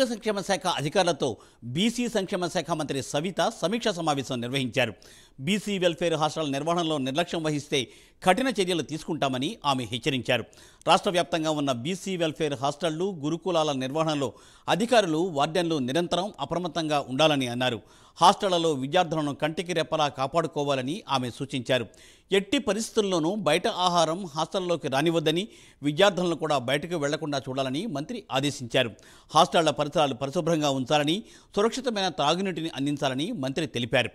కార్మిక సంక్షేమ శాఖ అధికారులతో బీసీ సంక్షేమ శాఖ మంత్రి సవిత సమీక్షా సమావేశం నిర్వహించారు బీసీ వెల్ఫేర్ హాస్టల్ నిర్వహణలో నిర్లక్ష్యం వహిస్తే కఠిన చర్యలు తీసుకుంటామని ఆమె హెచ్చరించారు రాష్ట్ర వ్యాప్తంగా ఉన్న బీసీ వెల్ఫేర్ హాస్టళ్లు గురుకులాల నిర్వహణలో అధికారులు వార్డెన్లు నిరంతరం అప్రమత్తంగా ఉండాలని అన్నారు హాస్టళ్లలో విద్యార్థులను కంటికి రెప్పలా కాపాడుకోవాలని ఆమె సూచించారు ఎట్టి పరిస్థితుల్లోనూ బయట ఆహారం హాస్టల్లోకి రానివద్దని విద్యార్థులను కూడా బయటకు వెళ్లకుండా చూడాలని మంత్రి ఆదేశించారు హాస్టళ్ల పరిసరాలు పరిశుభ్రంగా ఉంచాలని సురక్షితమైన తాగునీటిని అందించాలని మంత్రి తెలిపారు